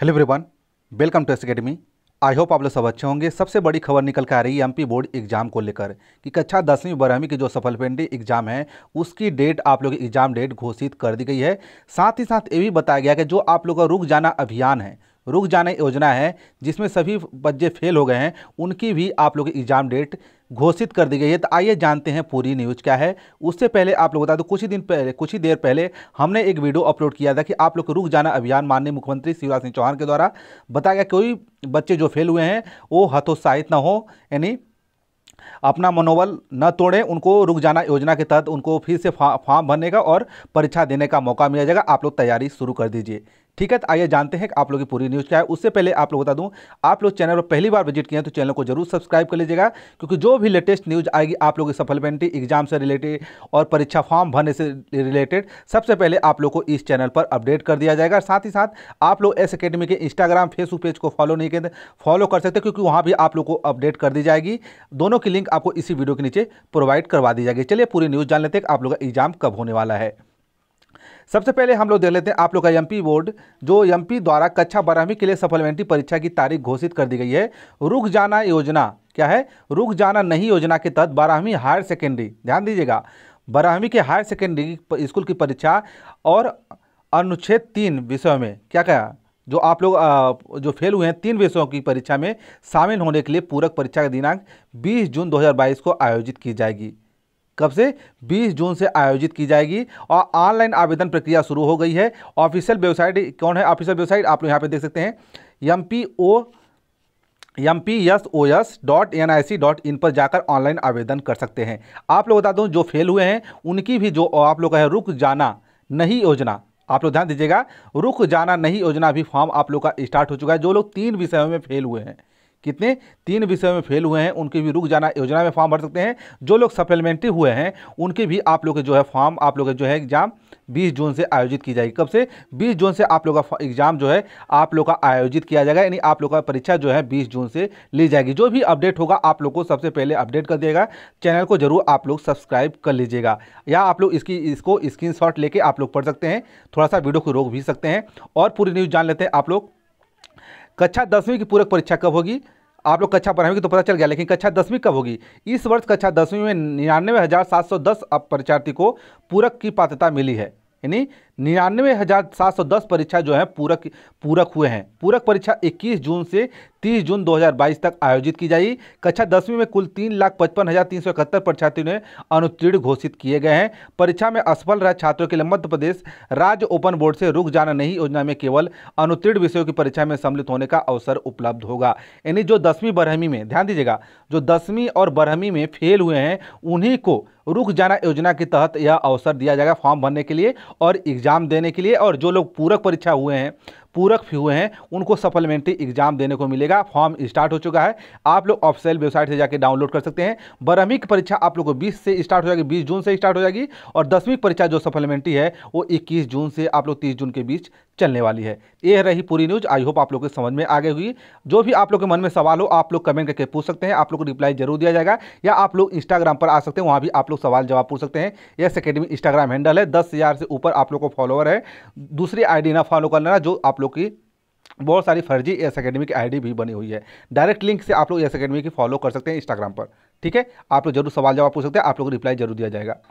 hello everyone welcome to S academy I hope आप लोग सब अच्छे होंगे सबसे बड़ी खबर निकल कर आ रही है एम बोर्ड एग्जाम को लेकर कि कक्षा दसवीं बारहवीं की जो सफल पेंडी एग्जाम है उसकी डेट आप लोग एग्जाम डेट घोषित कर दी गई है साथ ही साथ ये भी बताया गया कि जो आप लोग का रुक जाना अभियान है रुक जाना योजना है जिसमें सभी बच्चे फेल हो गए हैं उनकी भी आप लोग एग्जाम डेट घोषित कर दी गई है तो आइए जानते हैं पूरी न्यूज़ क्या है उससे पहले आप लोग बता दो कुछ ही दिन पहले कुछ ही देर पहले हमने एक वीडियो अपलोड किया था कि आप लोग को रुक जाना अभियान माननीय मुख्यमंत्री शिवराज सिंह चौहान के द्वारा बताया गया कोई बच्चे जो फेल हुए हैं वो हतोत्साहित ना हो यानी अपना मनोबल न तोड़ें उनको रुक जाना योजना के तहत उनको फिर से फॉर्म भरने का और परीक्षा देने का मौका मिल जाएगा आप लोग तैयारी शुरू कर दीजिए ठीक है तो आइए जानते हैं आप लोग की पूरी न्यूज़ क्या है उससे पहले आप लोग बता दूं आप लोग चैनल पर पहली बार विजिट किए हैं तो चैनल को जरूर सब्सक्राइब कर लीजिएगा क्योंकि जो भी लेटेस्ट न्यूज़ आएगी आप लोग की सप्लीमेंट्री एग्जाम से रिलेटेड और परीक्षा फॉर्म भरने से रिलेटेड सबसे पहले आप लोग को इस चैनल पर अपडेट कर दिया जाएगा साथ ही साथ आप लोग एस अकेडमी के इंस्टाग्राम फेसबुक पेज को फॉलो नहीं करते फॉलो कर सकते क्योंकि वहाँ भी आप लोग को अपडेट कर दी जाएगी दोनों की लिंक आपको इसी वीडियो के नीचे प्रोवाइड करवा दी जाएगी चलिए पूरी न्यूज़ जान लेते हैं आप लोग का एग्जाम कब होने वाला है सबसे पहले हम लोग देख लेते हैं आप लोग का एमपी बोर्ड जो एमपी द्वारा कक्षा बारहवीं के लिए सप्लीमेंट्री परीक्षा की तारीख घोषित कर दी गई है रुक जाना योजना क्या है रुक जाना नहीं योजना के तहत बारहवीं हायर सेकेंडरी ध्यान दीजिएगा बारहवीं के हायर सेकेंडरी स्कूल की परीक्षा और अनुच्छेद तीन विषयों में क्या क्या जो आप लोग जो फेल हुए हैं तीन विषयों की परीक्षा में शामिल होने के लिए पूरक परीक्षा का दिनांक 20 जून 2022 को आयोजित की जाएगी कब से 20 जून से आयोजित की जाएगी और ऑनलाइन आवेदन प्रक्रिया शुरू हो गई है ऑफिशियल वेबसाइट कौन है ऑफिशियल वेबसाइट आप लोग यहाँ पे देख सकते हैं M P O M P S O S dot N I C dot in पर जाकर ऑनलाइन आवेदन कर सकते हैं आप लोग बता दूँ जो फेल हुए हैं उनकी भी जो आप लोग का है रुक जाना नहीं योजना आप लोग ध्यान दीजिएगा रुक जाना नहीं योजना भी फॉर्म आप लोग का स्टार्ट हो चुका है जो लोग तीन विषयों में फेल हुए हैं कितने तीन विषय में फेल हुए हैं उनके भी रुक जाना योजना में फॉर्म भर सकते हैं जो लोग सप्लीमेंट्री हुए हैं उनके भी आप लोग के जो है फॉर्म आप लोग के जो है एग्जाम 20 जून से आयोजित की जाएगी कब से 20 जून से आप लोग का एग्जाम जो है आप लोग का आयोजित किया जाएगा यानी आप लोग का परीक्षा जो है बीस जून से ली जाएगी जो भी अपडेट होगा आप लोग को सबसे पहले अपडेट कर दिएगा चैनल को जरूर आप लोग सब्सक्राइब कर लीजिएगा या आप लोग इसकी इसको स्क्रीन लेके आप लोग पढ़ सकते हैं थोड़ा सा वीडियो को रोक भी सकते हैं और पूरी न्यूज़ जान लेते हैं आप लोग कक्षा दसवीं की पूरक परीक्षा कब होगी आप लोग कक्षा बारहवीं की तो पता चल गया लेकिन कक्षा दसवीं कब होगी इस वर्ष कक्षा दसवीं में निन्यानवे हज़ार सात सौ दस परीक्षार्थी को पूरक की पात्रता मिली है यानी निन्यानवे हज़ार सात सौ दस परीक्षा जो है पूरक पूरक हुए हैं पूरक परीक्षा 21 जून से 30 जून 2022 तक आयोजित की जाएगी कक्षा दसवीं में कुल तीन लाख पचपन हज़ार तीन सौ इकहत्तर परीक्षार्थियों ने अनुत्तीर्ण घोषित किए गए हैं परीक्षा में असफल रहे छात्रों के लिए मध्य प्रदेश राज्य ओपन बोर्ड से रुक जाना नहीं योजना में केवल अनुत्तीर्ण विषयों की परीक्षा में सम्मिलित होने का अवसर उपलब्ध होगा यानी जो दसवीं बारहवीं में ध्यान दीजिएगा जो दसवीं और बारहवीं में फेल हुए हैं उन्हीं को रुक जाना योजना के तहत यह अवसर दिया जाएगा फॉर्म भरने के लिए और एग्जाम एग्ज़ाम देने के लिए और जो लोग पूरक परीक्षा हुए हैं पूरक हुए हैं उनको सप्लीमेंट्री एग्जाम देने को मिलेगा फॉर्म स्टार्ट हो चुका है आप लोग ऑफिसियल वेबसाइट से जाकर डाउनलोड कर सकते हैं बारहवीं की परीक्षा आप लोग को बीस से स्टार्ट हो जाएगी बीस जून से स्टार्ट हो जाएगी और दसवीं परीक्षा जो सप्लीमेंट्री है वो इक्कीस जून से आप लोग तीस जून के बीच चलने वाली है ये रही पूरी न्यूज़ आई होप आप लोग के समझ में आ गई हुई जो भी आप लोग के मन में सवाल हो आप लोग कमेंट करके पूछ सकते हैं आप लोग को रिप्लाई जरूर दिया जाएगा या आप लोग इंस्टाग्राम पर आ सकते हैं वहाँ भी आप लोग सवाल जवाब पूछ सकते हैं यस अकेडमी इंस्टाग्राम हैंडल है दस हज़ार से ऊपर आप लोग को फॉलोअर है दूसरी आईडी ना फॉलो कर लेना जो आप लोग लोग की बहुत सारी फर्जी एस अकेडमी की आईडी भी बनी हुई है डायरेक्ट लिंक से आप लोग एस अकेडमी की फॉलो कर सकते हैं इंस्टाग्राम पर ठीक है आप लोग जरूर सवाल जवाब पूछ सकते हैं आप लोग को रिप्लाई जरूर दिया जाएगा